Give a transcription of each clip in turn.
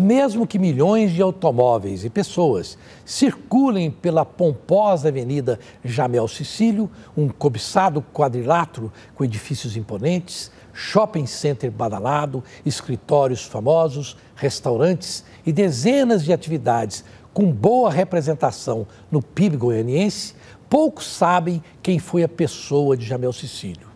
Mesmo que milhões de automóveis e pessoas circulem pela pomposa avenida Jamel Sicílio, um cobiçado quadrilátero com edifícios imponentes, shopping center badalado, escritórios famosos, restaurantes e dezenas de atividades com boa representação no PIB goianiense, poucos sabem quem foi a pessoa de Jamel Sicílio.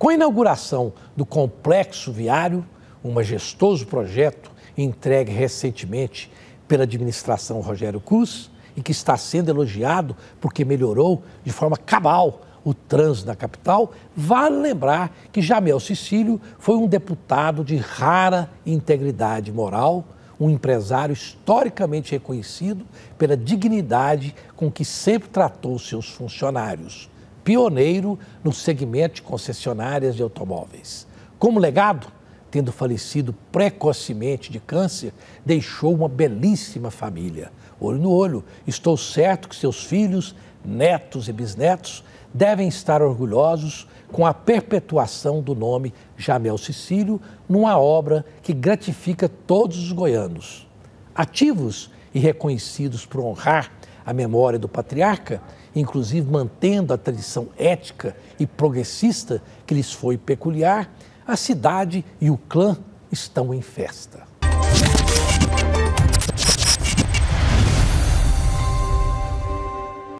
Com a inauguração do complexo viário, um majestoso projeto entregue recentemente pela administração Rogério Cruz e que está sendo elogiado porque melhorou de forma cabal o trânsito da capital, vale lembrar que Jamel Sicílio foi um deputado de rara integridade moral, um empresário historicamente reconhecido pela dignidade com que sempre tratou seus funcionários, pioneiro no segmento de concessionárias de automóveis. Como legado, tendo falecido precocemente de câncer, deixou uma belíssima família. Olho no olho, estou certo que seus filhos, netos e bisnetos devem estar orgulhosos com a perpetuação do nome Jamel Cecílio numa obra que gratifica todos os goianos. Ativos e reconhecidos por honrar a memória do patriarca, inclusive mantendo a tradição ética e progressista que lhes foi peculiar, a cidade e o clã estão em festa.